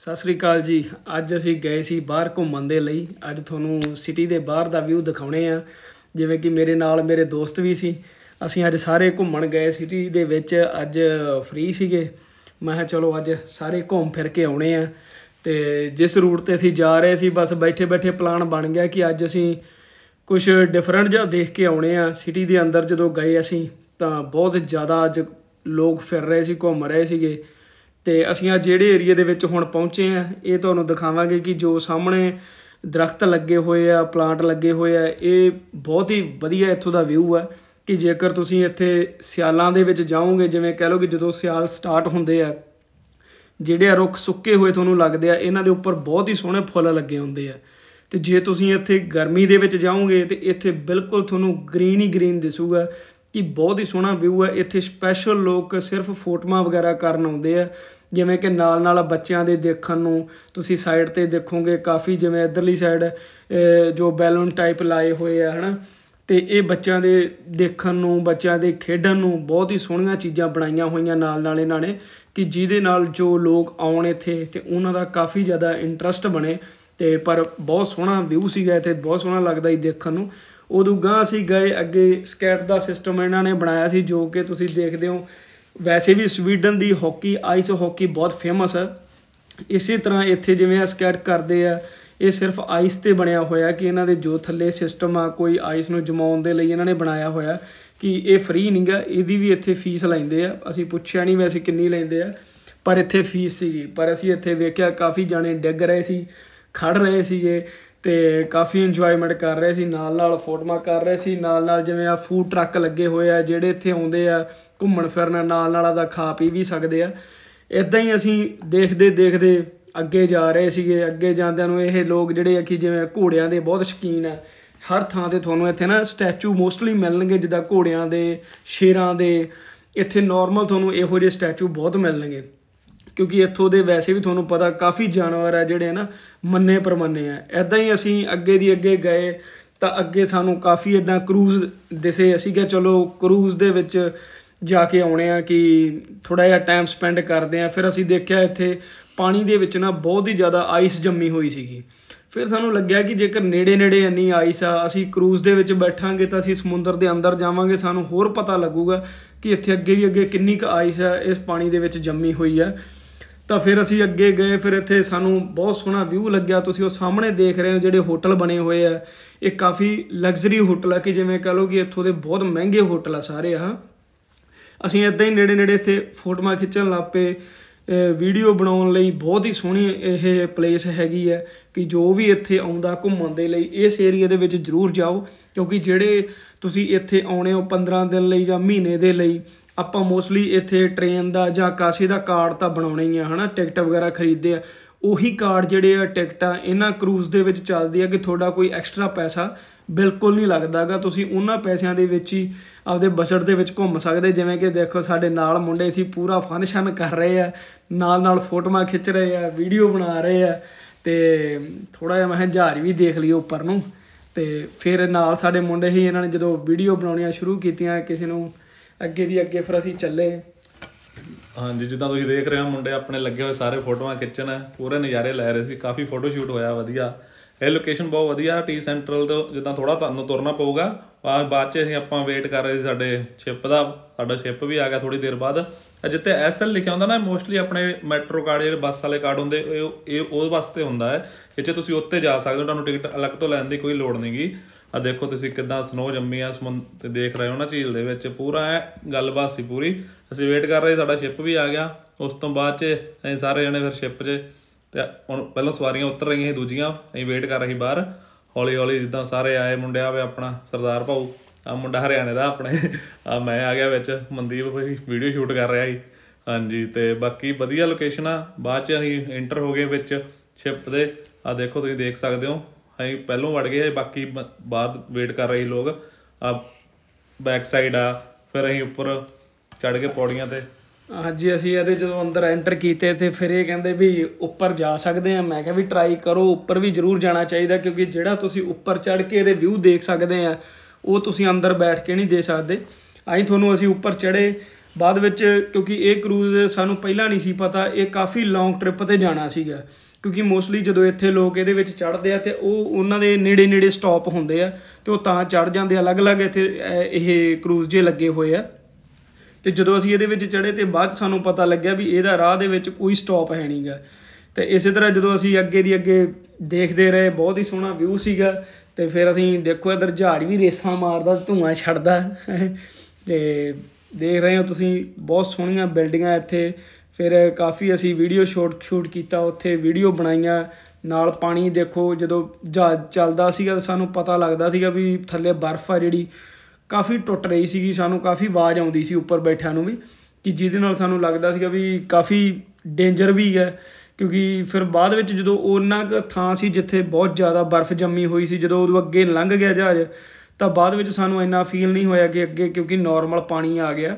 ਸਤਿ ਸ੍ਰੀ ਅਕਾਲ ਜੀ ਅੱਜ ਅਸੀਂ ਗਏ ਸੀ ਬਾਹਰ ਘੁੰਮਣ ਦੇ ਲਈ ਅੱਜ ਤੁਹਾਨੂੰ ਸਿਟੀ ਦੇ ਬਾਹਰ ਦਾ ਵਿਊ ਦਿਖਾਉਣੇ ਆ ਜਿਵੇਂ ਕਿ ਮੇਰੇ ਨਾਲ ਮੇਰੇ ਦੋਸਤ ਵੀ ਸੀ ਅਸੀਂ ਅੱਜ ਸਾਰੇ ਘੁੰਮਣ ਗਏ ਸਿਟੀ ਦੇ ਵਿੱਚ ਅੱਜ ਫ੍ਰੀ ਸੀਗੇ ਮੈਂ ਕਿਹਾ ਚਲੋ ਅੱਜ ਸਾਰੇ ਘੁੰਮ ਫਿਰ ਕੇ ਆਉਣੇ ਆ ਤੇ ਜਿਸ ਰੂਟ ਤੇ ਅਸੀਂ ਜਾ ਰਹੇ ਸੀ ਬਸ ਬੈਠੇ ਬੈਠੇ ਪਲਾਨ ਬਣ ਗਿਆ ਕਿ ਅੱਜ ਅਸੀਂ ਕੁਝ ਡਿਫਰੈਂਟ ਜਿਹਾ ਦੇਖ ਕੇ ਆਉਣੇ ਆ ਸਿਟੀ ਦੇ ਅੰਦਰ ਜਦੋਂ ਗਏ ਅਸੀਂ ਤਾਂ ਬਹੁਤ ਜ਼ਿਆਦਾ ਅੱਜ ਲੋਕ ਫਿਰ ਰਹੇ ਸੀ ਘੁੰਮ ਰਹੇ ਸੀਗੇ ਤੇ ਅਸੀਂ ਆ ਜਿਹੜੇ ਏਰੀਆ ਦੇ ਵਿੱਚ ਹੁਣ ਪਹੁੰਚੇ ਆ ਇਹ ਤੁਹਾਨੂੰ ਦਿਖਾਵਾਂਗੇ ਕਿ ਜੋ ਸਾਹਮਣੇ ਦਰਖਤ ਲੱਗੇ ਹੋਏ ਆ ਪਲਾਂਟ ਲੱਗੇ ਹੋਏ ਆ ਇਹ ਬਹੁਤ ਹੀ ਵਧੀਆ ਇੱਥੋਂ ਦਾ ਵਿਊ ਆ ਕਿ ਜੇਕਰ ਤੁਸੀਂ ਇੱਥੇ ਸਿਆਲਾਂ ਦੇ ਵਿੱਚ ਜਾਓਗੇ ਜਿਵੇਂ ਕਹਿ ਲਓ ਕਿ ਜਦੋਂ ਸਿਆਲ ਸਟਾਰਟ ਹੁੰਦੇ ਆ ਜਿਹੜੇ ਰੁੱਖ ਸੁੱਕੇ ਹੋਏ ਤੁਹਾਨੂੰ ਲੱਗਦੇ ਆ ਇਹਨਾਂ ਦੇ ਉੱਪਰ ਬਹੁਤ ਹੀ ਸੋਹਣੇ ਫੁੱਲ ਲੱਗੇ ਹੁੰਦੇ ਆ ਤੇ ਜੇ ਤੁਸੀਂ ਇੱਥੇ ਗਰਮੀ ਦੇ ਵਿੱਚ ਜਾਓਗੇ ਤੇ ਇੱਥੇ ਬਿਲਕੁਲ ਤੁਹਾਨੂੰ ਗ੍ਰੀਨ ਹੀ ਗ੍ਰੀਨ ਦਿਸੂਗਾ ਕਿ ਬਹੁਤ ਹੀ ਸੋਹਣਾ ਵਿਊ ਹੈ ਇੱਥੇ ਸਪੈਸ਼ਲ ਲੋਕ ਸਿਰਫ ਫੋਟੋਆਂ ਵਗੈਰਾ ਕਰਨ ਆਉਂਦੇ ਆ ਜਿਵੇਂ ਕਿ ਨਾਲ ਨਾਲ ਬੱਚਿਆਂ ਦੇ ਦੇਖਣ ਨੂੰ ਤੁਸੀਂ ਸਾਈਡ ਤੇ ਦੇਖੋਗੇ ਕਾਫੀ ਜਿਵੇਂ ਇਧਰਲੀ ਸਾਈਡ ਜੋ ਬੈਲੂਨ ਟਾਈਪ ਲਾਏ ਹੋਏ ਆ ਹਨਾ ਤੇ ਇਹ ਬੱਚਿਆਂ ਦੇ ਦੇਖਣ ਨੂੰ ਬੱਚਿਆਂ ਦੇ ਖੇਡਣ ਨੂੰ ਬਹੁਤ ਹੀ ਸੋਹਣੀਆਂ ਚੀਜ਼ਾਂ ਬਣਾਈਆਂ ਹੋਈਆਂ ਨਾਲ ਨਾਲ ਇਹਨਾਂ ਨੇ ਕਿ ਜਿਹਦੇ ਨਾਲ ਜੋ ਲੋਕ ਆਉਣ ਇੱਥੇ ਤੇ ਉਹਨਾਂ ਦਾ ਕਾਫੀ ਜ਼ਿਆਦਾ ਇੰਟਰਸਟ ਬਣੇ ਤੇ ਪਰ ਬਹੁਤ ਸੋਹਣਾ ਵਿਊ ਸੀਗਾ ਇੱਥੇ ਬਹੁਤ ਸੋਹਣਾ ਲੱਗਦਾ ਹੀ ਦੇਖਣ ਨੂੰ ਉਦੋਂ ਗਾਂ ਅਸੀਂ ਗਏ ਅੱਗੇ ਸਕੈਟ ਦਾ ਸਿਸਟਮ ਇਹਨਾਂ ਨੇ ਬਣਾਇਆ ਸੀ ਜੋ ਕਿ ਤੁਸੀਂ ਦੇਖਦੇ ਹੋ ਵੈਸੇ ਵੀ ਸਵੀਡਨ ਦੀ ਹਾਕੀ ਆਈਸ ਹਾਕੀ ਬਹੁਤ ਫੇਮਸ ਹੈ ਇਸੇ ਤਰ੍ਹਾਂ ਇੱਥੇ ਜਿਵੇਂ ਸਕੇਟ ਕਰਦੇ ਆ ਇਹ ਸਿਰਫ ਆਈਸ ਤੇ ਬਣਿਆ ਹੋਇਆ ਕਿ ਇਹਨਾਂ ਦੇ ਜੋ ਥੱਲੇ ਸਿਸਟਮ ਆ ਕੋਈ ਆਈਸ ਨੂੰ ਜਮਾਉਣ ਦੇ ਲਈ ਇਹਨਾਂ ਨੇ ਬਣਾਇਆ ਹੋਇਆ ਕਿ ਇਹ ਫ੍ਰੀ ਨਹੀਂਗਾ ਇਹਦੀ ਵੀ ਇੱਥੇ ਫੀਸ ਲੈਂਦੇ ਆ ਅਸੀਂ ਪੁੱਛਿਆ ਨਹੀਂ ਵੈਸੇ ਕਿੰਨੀ ਲੈਂਦੇ ਆ ਪਰ ਇੱਥੇ ਫੀਸ ਸੀਗੀ ਪਰ ਅਸੀਂ ਇੱਥੇ ਵੇਖਿਆ ਕਾਫੀ ਜਾਣੇ ਡਿੱਗ ਰਹੇ ਸੀ ਖੜ ਰਹੇ ਸੀਗੇ ਤੇ ਕਾਫੀ ਇੰਜੋਇਮੈਂਟ ਕਰ ਰਹੇ ਸੀ ਨਾਲ ਨਾਲ ਫੋਟੋਆਂ ਕਰ ਰਹੇ ਸੀ ਨਾਲ ਨਾਲ ਜਿਵੇਂ ਆ ਫੂਡ ਟਰੱਕ ਲੱਗੇ ਹੋਏ ਆ ਜਿਹੜੇ ਇੱਥੇ ਆਉਂਦੇ ਆ ਘੁੰਮਣ ਫਿਰਨ ਨਾਲ ਨਾਲ ਦਾ ਖਾ ਪੀ ਵੀ ਸਕਦੇ ਆ ਇਦਾਂ ਹੀ ਅਸੀਂ ਦੇਖਦੇ ਦੇਖਦੇ ਅੱਗੇ ਜਾ ਰਹੇ ਸੀਗੇ ਅੱਗੇ ਜਾਂਦਿਆਂ ਨੂੰ ਇਹ ਲੋਕ ਜਿਹੜੇ ਆ ਕਿ ਜਿਵੇਂ ਘੋੜਿਆਂ ਦੇ ਬਹੁਤ ਸ਼ਕੀਨ ਆ ਹਰ ਥਾਂ ਤੇ ਤੁਹਾਨੂੰ ਇੱਥੇ ਨਾ ਸਟੈਚੂ ਮੋਸਟਲੀ ਮਿਲਣਗੇ ਜਿੱਦਾਂ ਘੋੜਿਆਂ ਦੇ ਸ਼ੇਰਾਂ ਦੇ ਇੱਥੇ ਨਾਰਮਲ ਤੁਹਾਨੂੰ ਇਹੋ ਜਿਹੇ ਸਟੈਚੂ ਬਹੁਤ ਮਿਲਣਗੇ ਕਿਉਂਕਿ ਇੱਥੋਂ ਦੇ ਵੈਸੇ ਵੀ ਤੁਹਾਨੂੰ ਪਤਾ ਕਾਫੀ ਜਾਨਵਰ ਆ ਜਿਹੜੇ ਨਾ ਮੰਨੇ ਪਰਮੰਨੇ ਆ ਐਦਾਂ ਹੀ ਅਸੀਂ ਅੱਗੇ ਦੀ ਅੱਗੇ ਗਏ ਤਾਂ ਅੱਗੇ ਸਾਨੂੰ ਕਾਫੀ ਇਦਾਂ ਕਰੂਜ਼ ਦਿਸੇ ਅਸੀਂ ਕਿਹਾ ਚਲੋ ਕਰੂਜ਼ ਦੇ ਵਿੱਚ ਜਾ ਕੇ ਆਉਣੇ ਆ ਕਿ ਥੋੜਾ ਜਿਹਾ ਟਾਈਮ ਸਪੈਂਡ ਕਰਦੇ ਆ ਫਿਰ ਅਸੀਂ ਦੇਖਿਆ ਇੱਥੇ ਪਾਣੀ ਦੇ ਵਿੱਚ ਨਾ ਬਹੁਤ ਹੀ ਜ਼ਿਆਦਾ ਆਈਸ ਜੰਮੀ ਹੋਈ ਸੀਗੀ ਫਿਰ ਸਾਨੂੰ ਲੱਗਿਆ ਕਿ ਜੇਕਰ ਨੇੜੇ-ਨੇੜੇ ਇੰਨੀ ਆਈਸ ਆ ਅਸੀਂ ਕਰੂਜ਼ ਦੇ ਵਿੱਚ ਬੈਠਾਂਗੇ ਤਾਂ ਅਸੀਂ ਸਮੁੰਦਰ ਦੇ ਅੰਦਰ ਜਾਵਾਂਗੇ ਸਾਨੂੰ ਹੋਰ ਪਤਾ ਲੱਗੂਗਾ ਕਿ ਇੱਥੇ ਅੱਗੇ ਵੀ ਅੱਗੇ ਕਿੰਨੀ ਕੁ ਆਈਸ ਆ ਇਸ ਪਾਣੀ ਦੇ ਵਿੱਚ ਜੰਮੀ ਹੋਈ ਆ ਤਾਂ ਫਿਰ ਅਸੀਂ ਅੱਗੇ ਗਏ ਫਿਰ ਇੱਥੇ ਸਾਨੂੰ ਬਹੁਤ ਸੋਹਣਾ ਵਿਊ ਲੱਗਿਆ ਤੁਸੀਂ ਉਹ ਸਾਹਮਣੇ ਦੇਖ ਰਹੇ ਹੋ ਜਿਹੜੇ ਹੋਟਲ ਬਣੇ ਹੋਏ ਆ ਇਹ ਕਾਫੀ ਲਗਜ਼ਰੀ ਹੋਟਲ ਆ ਕਿ ਜਿਵੇਂ ਕਹ ਲਓ ਕਿ ਇੱਥੋਂ ਦੇ ਬਹੁਤ ਮਹਿੰਗੇ ਹੋਟਲ ਆ ਸਾਰੇ ਆ ਅਸੀਂ ਇਦਾਂ ਹੀ ਨੇੜੇ ਨੇੜੇ ਇੱਥੇ ਫੋਟੋਆਂ ਖਿੱਚਣ ਲੱਪੇ ਵੀਡੀਓ ਬਣਾਉਣ ਲਈ ਬਹੁਤ ਹੀ ਸੋਹਣੀ ਇਹ ਪਲੇਸ ਹੈਗੀ ਹੈ ਕਿ ਜੋ ਵੀ ਇੱਥੇ ਆਉਂਦਾ ਘੁੰਮਣ ਦੇ ਲਈ ਇਸ ਏਰੀਆ ਦੇ ਵਿੱਚ ਜ਼ਰੂਰ ਜਾਓ ਕਿਉਂਕਿ ਜਿਹੜੇ ਤੁਸੀਂ ਇੱਥੇ ਆਉਣੇ ਹੋ 15 ਦਿਨ ਲਈ ਜਾਂ ਮਹੀਨੇ ਦੇ ਲਈ ਆਪਾਂ ਮੋਸਟਲੀ ਇੱਥੇ ਟ੍ਰੇਨ ਦਾ ਜਾਂ ਕਾਸੀ ਦਾ ਕਾਰਡ ਤਾਂ ਬਣਾਉਣੇ ਹੀ ਆ ਹਨਾ ਟਿਕਟ ਵਗੈਰਾ ਖਰੀਦਦੇ ਆ ਉਹੀ ਕਾਰਡ ਜਿਹੜੇ ਆ ਟਿਕਟਾਂ ਇਹਨਾਂ ਕਰੂਜ਼ ਦੇ ਵਿੱਚ ਚੱਲਦੀ ਆ ਕਿ ਤੁਹਾਡਾ ਕੋਈ ਐਕਸਟਰਾ ਪੈਸਾ ਬਿਲਕੁਲ ਨਹੀਂ ਲੱਗਦਾਗਾ ਤੁਸੀਂ ਉਹਨਾਂ ਪੈਸਿਆਂ ਦੇ ਵਿੱਚ ਹੀ ਆਪਦੇ ਬਜਟ ਦੇ ਵਿੱਚ ਘੁੰਮ ਸਕਦੇ ਜਿਵੇਂ ਕਿ ਦੇਖੋ ਸਾਡੇ ਨਾਲ ਮੁੰਡੇ ਸੀ ਪੂਰਾ ਫੰਕਸ਼ਨ ਕਰ ਰਹੇ ਆ ਨਾਲ ਨਾਲ ਫੋਟੋਆਂ ਖਿੱਚ ਰਹੇ ਆ ਵੀਡੀਓ ਬਣਾ ਰਹੇ ਆ ਤੇ ਥੋੜਾ ਜਿਹਾ ਮੈਂ ਹਜ਼ਾਰ ਵੀ ਦੇਖ ਲਿਓ ਉੱਪਰ ਨੂੰ ਤੇ ਫਿਰ ਨਾਲ ਸਾਡੇ ਮੁੰਡੇ ਹੀ ਇਹਨਾਂ ਨੇ ਜਦੋਂ ਵੀਡੀਓ ਬਣਾਉਣੀਆਂ ਸ਼ੁਰੂ ਕੀਤੀਆਂ ਕਿਸੇ ਨੂੰ ਅੱਗੇ ਦੀ ਅੱਗੇ ਫਿਰ ਅਸੀਂ ਚੱਲੇ ਹਾਂਜੀ ਜਿੱਦਾਂ ਤੁਸੀਂ ਦੇਖ ਰਹੇ ਹੋ ਮੁੰਡੇ ਆਪਣੇ ਲੱਗੇ ਹੋਏ ਸਾਰੇ ਫੋਟੋਆਂ ਖਿੱਚਣ ਪੂਰੇ ਨਜ਼ਾਰੇ ਲੈ ਰਹੇ ਸੀ ਕਾਫੀ ਫੋਟੋ ਸ਼ੂਟ ਹੋਇਆ ਵਧੀਆ ਇਹ ਲੋਕੇਸ਼ਨ ਬਹੁਤ ਵਧੀਆ ਟੀ ਸੈਂਟਰਲ ਤੋਂ ਜਿੱਦਾਂ ਥੋੜਾ ਤੁਹਾਨੂੰ ਤੁਰਨਾ ਪਊਗਾ ਬਾਅਦ ਚ ਅਸੀਂ ਆਪਾਂ ਵੇਟ ਕਰ ਰਹੇ ਸੀ ਸਾਡੇ ਸ਼ਿਪ ਦਾ ਸਾਡਾ ਸ਼ਿਪ ਵੀ ਆ ਗਿਆ ਥੋੜੀ ਦੇਰ ਬਾਅਦ ਜਿੱਤੇ ਐਸਐਲ ਲਿਖਿਆ ਹੁੰਦਾ ਨਾ ਮੋਸਟਲੀ ਆਪਣੇ ਮੈਟਰੋ ਕਾਰਡ ਜਿਹੜੇ ਬੱਸ ਵਾਲੇ ਕਾਰਡ ਹੁੰਦੇ ਇਹ ਉਹ ਵਾਸਤੇ ਹੁੰਦਾ ਹੈ ਜਿੱਥੇ ਤੁਸੀਂ ਉੱਤੇ ਜਾ ਸਕਦੇ ਹੋ ਤੁਹਾਨੂੰ ਟਿਕਟ ਅਲੱਗ ਤੋਂ ਲੈਣ ਦੀ ਕੋਈ ਲੋੜ ਨਹੀਂਗੀ ਆ ਦੇਖੋ ਤੁਸੀਂ ਕਿਦਾਂ ਸਨੋ ਜੰਮੀ ਆ ਸਮੁੰਦ ਤੇ ਦੇਖ ਰਹੇ ਹੋ ਨਾ ਝੀਲ ਦੇ ਵਿੱਚ ਪੂਰਾ ਐ ਗੱਲਬਾਤ ਸੀ ਪੂਰੀ ਅਸੀਂ ਵੇਟ ਕਰ ਰਹੇ ਸਾਡਾ ਸ਼ਿਪ ਵੀ ਆ ਗਿਆ ਉਸ ਤੋਂ ਬਾਅਦ ਚ ਅਸੀਂ ਸਾਰੇ ਜਣੇ ਫਿਰ ਸ਼ਿਪ 'ਚ ਤੇ ਹੁਣ ਪਹਿਲਾਂ ਸਵਾਰੀਆਂ ਉਤਰ ਰਹੀਆਂ ਸੀ ਦੂਜੀਆਂ ਅਸੀਂ ਵੇਟ ਕਰ ਰਹੀ ਬਾਹਰ ਹੌਲੀ ਹੌਲੀ ਜਿੱਦਾਂ ਸਾਰੇ ਆਏ ਮੁੰਡਿਆ ਵੇ ਆਪਣਾ ਸਰਦਾਰ ਭਾਉ ਆ ਮੁੰਡਾ ਹਰਿਆਣੇ ਦਾ ਆਪਣੇ ਆ ਮੈਂ ਆ ਗਿਆ ਵਿੱਚ ਮਨਦੀਪ ਵੀ ਵੀਡੀਓ ਸ਼ੂਟ ਕਰ ਰਿਹਾ ਸੀ ਹਾਂਜੀ ਤੇ ਬਾਕੀ ਵਧੀਆ ਲੋਕੇਸ਼ਨ ਆ ਬਾਅਦ ਚ ਅਸੀਂ ਇੰਟਰ ਹੋ ਗਏ ਵਿੱਚ ਸ਼ਿਪ ਦੇ ਆ ਦੇਖੋ ਤੁਸੀਂ ਦੇਖ ਸਕਦੇ ਹੋ ਅਸੀਂ ਪਹਿਲੋਂ ਵੜ ਗਏ ਬਾਕੀ ਬਾਅਦ ਵੇਟ ਕਰ ਰਹੇ ਲੋਕ ਆ ਬੈਕ ਸਾਈਡ ਆ ਫਿਰ ਅਸੀਂ ਉੱਪਰ ਚੜ ਕੇ ਪੌੜੀਆਂ ਤੇ ਹਾਂਜੀ ਅਸੀਂ ਇਹਦੇ ਜਦੋਂ ਅੰਦਰ ਐਂਟਰ ਕੀਤੇ ਤੇ ਫਿਰ ਇਹ ਕਹਿੰਦੇ ਵੀ ਉੱਪਰ ਜਾ ਸਕਦੇ ਆ ਮੈਂ ਕਿਹਾ ਵੀ ਟਰਾਈ ਕਰੋ ਉੱਪਰ ਵੀ ਜ਼ਰੂਰ ਜਾਣਾ ਚਾਹੀਦਾ ਕਿਉਂਕਿ ਜਿਹੜਾ ਤੁਸੀਂ ਉੱਪਰ ਚੜ ਕੇ ਇਹਦੇ ਵਿਊ ਦੇਖ ਸਕਦੇ ਆ ਉਹ ਤੁਸੀਂ ਅੰਦਰ ਬੈਠ ਕੇ ਨਹੀਂ ਦੇ ਸਕਦੇ ਅਸੀਂ ਤੁਹਾਨੂੰ ਅਸੀਂ ਉੱਪਰ ਚੜੇ ਬਾਅਦ ਵਿੱਚ ਕਿਉਂਕਿ ਇਹ ਕਰੂਜ਼ ਸਾਨੂੰ ਪਹਿਲਾਂ ਨਹੀਂ ਸੀ ਪਤਾ ਇਹ ਕਾਫੀ ਲੌਂਗ ਟ੍ਰਿਪ ਤੇ ਜਾਣਾ ਸੀਗਾ ਕਿਉਂਕਿ ਮੋਸਟਲੀ ਜਦੋਂ ਇੱਥੇ ਲੋਕ ਇਹਦੇ ਵਿੱਚ ਚੜਦੇ ਆ ਤੇ ਉਹ ਉਹਨਾਂ ਦੇ ਨੇੜੇ ਨੇੜੇ ਸਟਾਪ ਹੁੰਦੇ ਆ ਤੇ ਉਹ ਤਾਂ ਚੜ ਜਾਂਦੇ ਆ ਅਲੱਗ-ਅਲੱਗ ਇੱਥੇ ਇਹ ਕਰੂਜ਼ ਜੇ ਲੱਗੇ ਹੋਏ ਆ ਤੇ ਜਦੋਂ ਅਸੀਂ ਇਹਦੇ ਵਿੱਚ ਚੜੇ ਤੇ ਬਾਅਦ ਸਾਨੂੰ ਪਤਾ ਲੱਗਿਆ ਵੀ ਇਹਦਾ ਰਾਹ ਦੇ ਵਿੱਚ ਕੋਈ ਸਟਾਪ ਹੈ ਨਹੀਂਗਾ ਤੇ ਇਸੇ ਤਰ੍ਹਾਂ ਜਦੋਂ ਅਸੀਂ ਅੱਗੇ ਦੀ ਅੱਗੇ ਦੇਖਦੇ ਰਹੇ ਬਹੁਤ ਹੀ ਸੋਹਣਾ ਵਿਊ ਸੀਗਾ ਤੇ ਫਿਰ ਅਸੀਂ ਦੇਖੋ ਇਧਰ ਝਾੜ ਵੀ ਰੇਸਾਂ ਮਾਰਦਾ ਧੂਆਂ ਛੱਡਦਾ ਤੇ ਦੇਖ ਰਹੇ ਹੋ ਤੁਸੀਂ ਬਹੁਤ ਸੋਹਣੀਆਂ ਬਿਲਡਿੰਗਾਂ ਇੱਥੇ ਫਿਰ ਕਾਫੀ ਅਸੀਂ ਵੀਡੀਓ ਸ਼ੂਟ ਸ਼ੂਟ ਕੀਤਾ ਉੱਥੇ ਵੀਡੀਓ ਬਣਾਈਆਂ ਨਾਲ ਪਾਣੀ ਦੇਖੋ ਜਦੋਂ ਜਹਾਜ਼ ਚੱਲਦਾ ਸੀਗਾ ਤਾਂ ਸਾਨੂੰ ਪਤਾ ਲੱਗਦਾ ਸੀਗਾ ਵੀ ਥੱਲੇ ਬਰਫ਼ ਆ ਜਿਹੜੀ ਕਾਫੀ ਟੁੱਟ ਰਹੀ ਸੀਗੀ ਸਾਨੂੰ ਕਾਫੀ ਆਵਾਜ਼ ਆਉਂਦੀ ਸੀ ਉੱਪਰ ਬੈਠਿਆਂ ਨੂੰ ਵੀ ਕਿ ਜਿਹਦੇ ਨਾਲ ਸਾਨੂੰ ਲੱਗਦਾ ਸੀਗਾ ਵੀ ਕਾਫੀ ਡੇਂਜਰ ਵੀ ਹੈ ਕਿਉਂਕਿ ਫਿਰ ਬਾਅਦ ਵਿੱਚ ਜਦੋਂ ਉਹਨਾਂ ਕ ਥਾਂ ਸੀ ਜਿੱਥੇ ਬਹੁਤ ਜ਼ਿਆਦਾ ਬਰਫ਼ ਜੰਮੀ ਹੋਈ ਸੀ ਜਦੋਂ ਉਹਦੋਂ ਅੱਗੇ ਲੰਘ ਗਿਆ ਜਹਾਜ਼ ਤਾਂ ਬਾਅਦ ਵਿੱਚ ਸਾਨੂੰ ਇੰਨਾ ਫੀਲ ਨਹੀਂ ਹੋਇਆ ਕਿ ਅੱਗੇ ਕਿਉਂਕਿ ਨਾਰਮਲ ਪਾਣੀ ਆ ਗਿਆ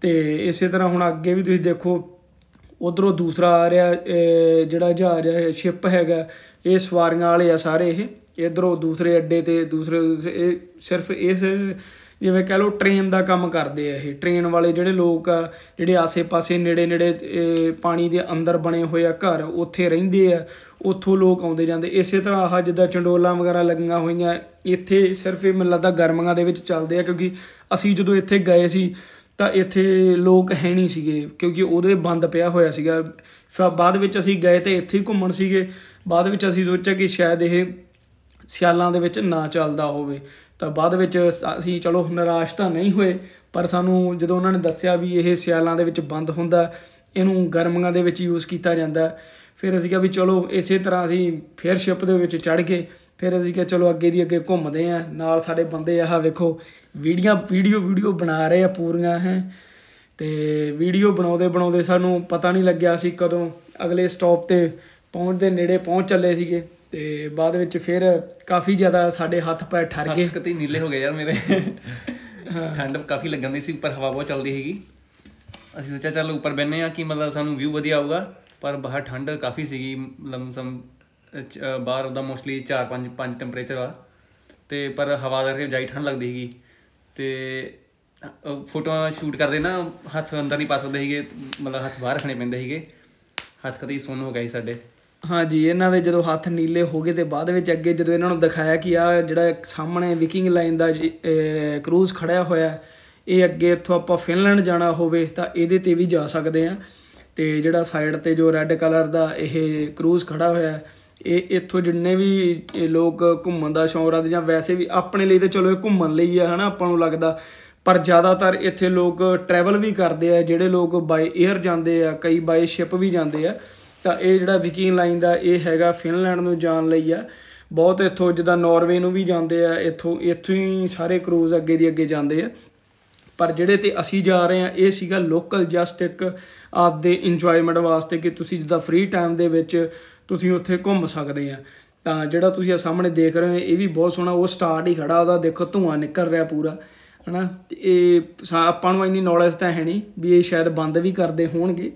ਤੇ ਇਸੇ ਤਰ੍ਹਾਂ ਹੁਣ ਅੱਗੇ ਵੀ ਤੁਸੀਂ ਦੇਖੋ ਉਧਰੋਂ ਦੂਸਰਾ ਆ ਰਿਹਾ ਜਿਹੜਾ ਜਹਾਜ਼ ਹੈ ਸ਼ਿਪ ਹੈਗਾ ਇਹ ਸਵਾਰੀਆਂ ਵਾਲੇ ਆ ਸਾਰੇ ਇਹ ਇਧਰੋਂ ਦੂਸਰੇ ਅੱਡੇ ਤੇ ਦੂਸਰੇ ਇਹ ਸਿਰਫ ਇਸ ਜਿਵੇਂ ਕਹ ਲੋ ਟ੍ਰੇਨ ਦਾ ਕੰਮ ਕਰਦੇ ਆ ਇਹ ਟ੍ਰੇਨ ਵਾਲੇ ਜਿਹੜੇ ਲੋਕ ਆ ਜਿਹੜੇ ਆਸੇ-ਪਾਸੇ ਨੇੜੇ-ਨੇੜੇ ਪਾਣੀ ਦੇ ਅੰਦਰ ਬਣੇ ਹੋਏ ਆ ਘਰ ਉੱਥੇ ਰਹਿੰਦੇ ਆ ਉੱਥੋਂ ਲੋਕ ਆਉਂਦੇ ਜਾਂਦੇ ਇਸੇ ਤਰ੍ਹਾਂ ਆਹ ਜਿੱਦਾਂ ਚੰਡੋਲਾਂ ਵਗੈਰਾ ਲੱਗੀਆਂ ਹੋਈਆਂ ਇੱਥੇ ਸਿਰਫ ਇਹ ਮੈਨੂੰ ਲੱਗਦਾ ਗਰਮੀਆਂ ਦੇ ਵਿੱਚ ਚੱਲਦੇ ਆ ਕਿਉਂਕਿ ਅਸੀਂ ਜਦੋਂ ਇੱਥੇ ਗਏ ਸੀ ਤਾਂ ਇੱਥੇ ਲੋਕ ਹੈ ਨਹੀਂ ਸੀਗੇ ਕਿਉਂਕਿ ਉਹਦੇ ਬੰਦ ਪਿਆ ਹੋਇਆ ਸੀਗਾ ਫਿਰ ਬਾਅਦ ਵਿੱਚ ਅਸੀਂ ਗਏ ਤੇ ਇੱਥੇ ਹੀ ਘੁੰਮਣ ਸੀਗੇ ਬਾਅਦ ਵਿੱਚ ਅਸੀਂ ਸੋਚਿਆ ਕਿ ਸ਼ਾਇਦ ਇਹ ਸਿਆਲਾਂ ਦੇ ਵਿੱਚ ਨਾ ਚੱਲਦਾ ਹੋਵੇ ਤਾਂ ਬਾਅਦ ਵਿੱਚ ਅਸੀਂ ਚਲੋ ਨਿਰਾਸ਼ ਤਾਂ ਨਹੀਂ ਹੋਏ ਪਰ ਸਾਨੂੰ ਜਦੋਂ ਉਹਨਾਂ ਨੇ ਦੱਸਿਆ ਵੀ ਇਹ ਸਿਆਲਾਂ ਦੇ ਵਿੱਚ ਬੰਦ ਹੁੰਦਾ ਇਹਨੂੰ ਗਰਮੀਆਂ ਦੇ ਵਿੱਚ ਯੂਜ਼ ਕੀਤਾ ਜਾਂਦਾ ਫਿਰ ਅਸੀਂ ਕਿਹਾ ਵੀ ਚਲੋ ਇਸੇ ਤਰ੍ਹਾਂ ਅਸੀਂ ਫੇਅਰ ਸ਼ਿਪ ਦੇ ਵਿੱਚ ਚੜ ਗਏ ਫਿਰ ਅਸੀਂ ਕਿਹਾ ਚਲੋ ਅੱਗੇ ਦੀ ਅੱਗੇ ਘੁੰਮਦੇ ਆਂ ਨਾਲ ਸਾਡੇ ਬੰਦੇ ਆਹ ਵੇਖੋ ਵੀਡੀਆਂ ਵੀਡੀਓ ਵੀਡੀਓ ਬਣਾ ਰਹੇ ਆ ਪੂਰੀਆਂ ਹੈ ਤੇ ਵੀਡੀਓ ਬਣਾਉਂਦੇ ਬਣਾਉਂਦੇ ਸਾਨੂੰ ਪਤਾ ਨਹੀਂ ਲੱਗਿਆ ਸੀ ਕਦੋਂ ਅਗਲੇ ਸਟਾਪ ਤੇ ਪਹੁੰਚ ਦੇ ਨੇੜੇ ਪਹੁੰਚ ਚੱਲੇ ਸੀਗੇ ਤੇ ਬਾਅਦ ਵਿੱਚ ਫਿਰ ਕਾਫੀ ਜ਼ਿਆਦਾ ਸਾਡੇ ਹੱਥ ਪੈ ਠਰ ਗਏ ਹੱਥ ਕਿਤੇ ਨੀਲੇ ਹੋ ਗਏ ਯਾਰ ਮੇਰੇ ਠੰਡ ਕਾਫੀ ਲੱਗਣ ਦੀ ਸੀ ਪਰ ਹਵਾ ਬਹੁਤ ਚੱਲਦੀ ਹੈਗੀ ਅਸੀਂ ਸੋਚਿਆ ਚੱਲ ਉੱਪਰ ਬੈਨੇ ਆ ਕਿ ਮਤਲਬ ਸਾਨੂੰ ਵਿਊ ਵਧੀਆ ਆਊਗਾ ਪਰ ਬਾਹਰ ਠੰਡ ਕਾਫੀ ਸੀਗੀ ਲਮਸਮ ਬਾਹਰ ਉਹਦਾ ਮੋਸਟਲੀ 4 5 5 ਟੈਂਪਰੇਚਰ ਆ ਤੇ ਪਰ ਹਵਾ ਕਰਕੇ ਜਾਈ ਠੰਡ ਲੱਗਦੀ ਹੈਗੀ ਤੇ ਫੋਟੋਆਂ ਸ਼ੂਟ ਕਰਦੇ ਨਾ ਹੱਥ ਅੰਦਰ ਨਹੀਂ ਪਾ ਸਕਦੇ ਸੀਗੇ ਮਤਲਬ ਹੱਥ ਬਾਹਰ ਰੱਖਣੇ ਪੈਂਦੇ ਸੀਗੇ ਹੱਥ ਕਦੀ ਸੁੰਨ ਹੋ ਗਏ ਸਾਡੇ ਹਾਂਜੀ ਇਹਨਾਂ ਦੇ ਜਦੋਂ ਹੱਥ ਨੀਲੇ ਹੋ ਗਏ ਤੇ ਬਾਅਦ ਵਿੱਚ ਅੱਗੇ ਜਦੋਂ ਇਹਨਾਂ ਨੂੰ ਦਿਖਾਇਆ ਕਿ ਆ ਜਿਹੜਾ ਸਾਹਮਣੇ ਵਿਕਿੰਗ ਲਾਈਨ ਦਾ ਕਰੂਜ਼ ਖੜਿਆ ਹੋਇਆ ਇਹ ਅੱਗੇ ਇੱਥੋਂ ਆਪਾਂ ਫਿਨਲੈਂਡ ਜਾਣਾ ਹੋਵੇ ਤਾਂ ਇਹਦੇ ਤੇ ਵੀ ਜਾ ਸਕਦੇ ਆ ਤੇ ਜਿਹੜਾ ਸਾਈਡ ਤੇ ਜੋ ਰੈੱਡ ਕਲਰ ਦਾ ਇਹ ਕਰੂਜ਼ ਖੜਾ ਹੋਇਆ ਇਹ ਇੱਥੋਂ ਜਿੰਨੇ ਵੀ ਲੋਕ ਘੁੰਮਣ ਦਾ ਸ਼ੌਂਕ ਰੱਖਦੇ ਜਾਂ ਵੈਸੇ ਵੀ ਆਪਣੇ ਲਈ ਤੇ ਚਲੋ ਇਹ ਘੁੰਮਣ ਲਈ ਆ ਹਨਾ ਆਪਾਂ ਨੂੰ ਲੱਗਦਾ ਪਰ ਜ਼ਿਆਦਾਤਰ ਇੱਥੇ ਲੋਕ ਟਰੈਵਲ ਵੀ ਕਰਦੇ ਆ ਜਿਹੜੇ ਲੋਕ ਬਾਈ 에ਅਰ ਜਾਂਦੇ ਆ ਕਈ ਬਾਈ ਸ਼ਿਪ ਵੀ ਜਾਂਦੇ ਆ ਤਾਂ ਇਹ ਜਿਹੜਾ ਵਿਕਿੰਗ ਲਾਈਨ ਦਾ ਇਹ ਹੈਗਾ ਫਿਨਲੈਂਡ ਨੂੰ ਜਾਣ ਲਈ ਆ ਬਹੁਤ ਇੱਥੋਂ ਜਿੱਦਾਂ ਨਾਰਵੇ ਨੂੰ ਵੀ ਜਾਂਦੇ ਆ ਇੱਥੋਂ ਇੱਥੋਂ ਹੀ ਸਾਰੇ ਕਰੂਜ਼ ਅੱਗੇ ਦੀ ਅੱਗੇ ਜਾਂਦੇ ਆ ਪਰ ਜਿਹੜੇ ਤੇ ਅਸੀਂ ਜਾ ਰਹੇ ਆ ਇਹ ਸੀਗਾ ਲੋਕਲ ਜਸਟ ਇੱਕ ਆਪਦੇ ਇੰਜੋਇਮੈਂਟ ਵਾਸਤੇ ਕਿ ਤੁਸੀਂ ਜਿੱਦਾਂ ਫ੍ਰੀ ਟਾਈਮ ਦੇ ਵਿੱਚ ਤੁਸੀਂ ਉੱਥੇ ਘੁੰਮ ਸਕਦੇ ਆ ਤਾਂ ਜਿਹੜਾ ਤੁਸੀਂ ਆ ਸਾਹਮਣੇ ਦੇਖ ਰਹੇ ਹੋ ਇਹ ਵੀ ਬਹੁਤ ਸੋਹਣਾ ਉਹ ਸਟਾਰਟ ਹੀ ਖੜਾ ਉਹਦਾ ਦੇਖੋ ਧੂਆਂ ਨਿਕਲ ਰਿਹਾ ਪੂਰਾ ਹਨਾ ਇਹ ਆਪਾਂ ਨੂੰ ਇੰਨੀ ਨੌਲੇਜ ਤਾਂ ਹੈ ਨਹੀਂ ਵੀ ਇਹ ਸ਼ਾਇਦ ਬੰਦ ਵੀ ਕਰਦੇ ਹੋਣਗੇ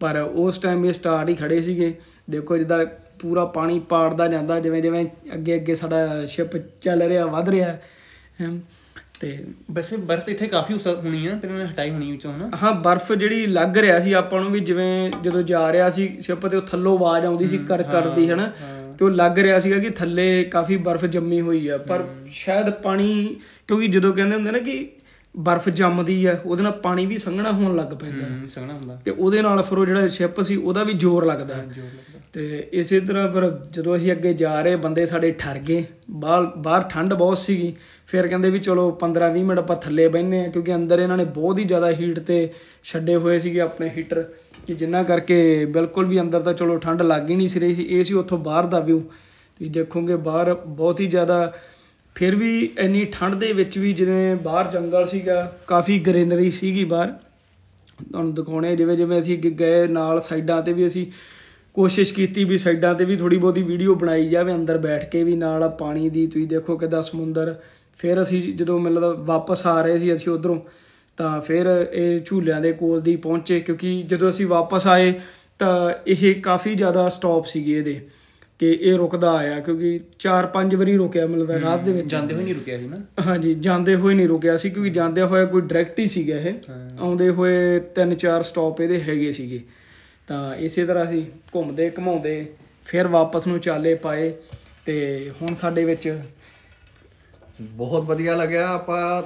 ਪਰ ਉਸ ਟਾਈਮ ਇਹ ਸਟਾਰਟ ਹੀ ਖੜੇ ਸੀਗੇ ਦੇਖੋ ਜਿੱਦਾਂ ਪੂਰਾ ਪਾਣੀ ਪਾੜਦਾ ਜਾਂਦਾ ਜਿਵੇਂ ਜਿਵੇਂ ਅੱਗੇ ਅੱਗੇ ਸਾਡਾ ਸ਼ਿਪ ਚੱਲ ਰਿਹਾ ਵੱਧ ਰਿਹਾ ਹੈ ਤੇ ਵੈਸੇ ਬਰਫ਼ ਇੱਥੇ ਕਾਫੀ ਉਸ ਹੋਣੀ ਆ ਤੇ ਮੈਂ ਹਟਾਈ ਹੋਣੀ ਵਿੱਚੋਂ ਹਾਂ ਹਾਂ ਬਰਫ਼ ਜਿਹੜੀ ਲੱਗ ਰਿਹਾ ਸੀ ਆਪਾਂ ਨੂੰ ਵੀ ਜਿਵੇਂ ਜਦੋਂ ਜਾ ਰਿਹਾ ਸੀ ਸਿਪ ਤੇ ਉਹ ਥੱਲੋਂ ਆਵਾਜ਼ ਆਉਂਦੀ ਸੀ ਕਰ ਕਰਦੀ ਹਨਾ ਤੇ ਉਹ ਲੱਗ ਰਿਹਾ ਸੀਗਾ ਕਿ ਥੱਲੇ ਕਾਫੀ ਬਰਫ਼ ਜੰਮੀ ਹੋਈ ਆ ਪਰ ਸ਼ਾਇਦ ਪਾਣੀ ਕਿਉਂਕਿ ਜਦੋਂ ਕਹਿੰਦੇ ਹੁੰਦੇ ਨਾ ਕਿ ਬਰਫ਼ ਜੰਮਦੀ ਆ ਉਹਦੇ ਨਾਲ ਪਾਣੀ ਵੀ ਸੰਘਣਾ ਹੋਣ ਲੱਗ ਪੈਂਦਾ ਸੰਘਣਾ ਹੁੰਦਾ ਤੇ ਉਹਦੇ ਨਾਲ ਫਿਰ ਉਹ ਜਿਹੜਾ ਸ਼ਿਪ ਸੀ ਉਹਦਾ ਵੀ ਜ਼ੋਰ ਲੱਗਦਾ ਜ਼ੋਰ ਲੱਗਦਾ ਤੇ ਇਸੇ ਤਰ੍ਹਾਂ ਫਿਰ ਜਦੋਂ ਅਸੀਂ ਅੱਗੇ ਜਾ ਰਹੇ ਬੰਦੇ ਸਾਡੇ ਠਰ ਗਏ ਬਾਹਰ ਬਾਹਰ ਠੰਡ ਬਹੁਤ ਸੀਗੀ ਫਿਰ ਕਹਿੰਦੇ ਵੀ ਚਲੋ 15-20 ਮਿੰਟ ਆਪਾਂ ਥੱਲੇ ਬੈੰਨੇ ਆ ਕਿਉਂਕਿ ਅੰਦਰ ਇਹਨਾਂ ਨੇ ਬਹੁਤ ਹੀ ਜ਼ਿਆਦਾ ਹੀਟ ਤੇ ਛੱਡੇ ਹੋਏ ਸੀਗੇ ਆਪਣੇ ਹੀਟਰ ਕਿ ਜਿੰਨਾ ਕਰਕੇ ਬਿਲਕੁਲ ਵੀ ਅੰਦਰ ਤਾਂ ਚਲੋ ਠੰਡ ਲੱਗ ਹੀ ਨਹੀਂ ਸੀ ਰਹੀ ਸੀ ਇਹ ਸੀ ਉੱਥੋਂ ਬਾਹਰ ਦਾ ਵਿਊ ਤੁਸੀਂ ਦੇਖੋਗੇ ਬਾਹਰ ਬਹੁਤ ਹੀ ਜ਼ਿਆਦਾ ਫਿਰ ਵੀ ਇੰਨੀ ਠੰਡ ਦੇ ਵਿੱਚ ਵੀ ਜਿਵੇਂ ਬਾਹਰ ਜੰਗਲ ਸੀਗਾ ਕਾਫੀ ਗ੍ਰੀਨਰੀ ਸੀਗੀ ਬਾਹਰ ਤੁਹਾਨੂੰ ਦਿਖਾਉਣੇ ਜਿਵੇਂ ਜਿਵੇਂ ਅਸੀਂ ਗਏ ਨਾਲ ਸਾਈਡਾਂ ਤੇ ਵੀ ਅਸੀਂ ਕੋਸ਼ਿਸ਼ ਕੀਤੀ ਵੀ ਸਾਈਡਾਂ ਤੇ ਵੀ ਥੋੜੀ ਬੋਦੀ ਵੀਡੀਓ ਬਣਾਈ ਜਾਵੇ ਅੰਦਰ ਬੈਠ ਕੇ ਵੀ ਨਾਲ ਪਾਣੀ ਦੀ ਤੁਸੀਂ ਦੇਖੋ ਕਿਦਾਂ ਸਮੁੰਦਰ ਫਿਰ ਅਸੀਂ ਜਦੋਂ ਮਤਲਬ ਵਾਪਸ ਆ ਰਹੇ ਸੀ ਅਸੀਂ ਉਧਰੋਂ ਤਾਂ ਫਿਰ ਇਹ ਝੂਲਿਆਂ ਦੇ ਕੋਲ ਦੀ ਪਹੁੰਚੇ ਕਿਉਂਕਿ ਜਦੋਂ ਅਸੀਂ ਵਾਪਸ ਆਏ ਤਾਂ ਇਹ ਕਾਫੀ ਜ਼ਿਆਦਾ ਸਟਾਪ ਸੀਗੇ ਇਹਦੇ ਕਿ ਇਹ ਰੁਕਦਾ ਆਇਆ ਕਿਉਂਕਿ 4-5 ਵਾਰੀ ਰੁਕਿਆ ਮਤਲਬ ਰਾਤ ਦੇ ਵਿੱਚ ਜਾਂਦੇ ਹੋਏ ਨਹੀਂ ਰੁਕਿਆ ਸੀ ਨਾ ਹਾਂਜੀ ਜਾਂਦੇ ਹੋਏ ਨਹੀਂ ਰੁਕਿਆ ਸੀ ਕਿਉਂਕਿ ਜਾਂਦੇ ਹੋਏ ਕੋਈ ਡਾਇਰੈਕਟ ਹੀ ਸੀਗਾ ਇਹ ਆਉਂਦੇ ਹੋਏ 3-4 ਸਟਾਪ ਇਹਦੇ ਹੈਗੇ ਸੀਗੇ ਤਾਂ ਇਸੇ ਤਰ੍ਹਾਂ ਅਸੀਂ ਘੁੰਮਦੇ ਘਮਾਉਂਦੇ ਫਿਰ ਵਾਪਸ ਨੂੰ ਚਾਲੇ ਪਾਏ ਤੇ ਹੁਣ ਸਾਡੇ ਵਿੱਚ ਬਹੁਤ ਵਧੀਆ ਲੱਗਿਆ ਆਪਾਂ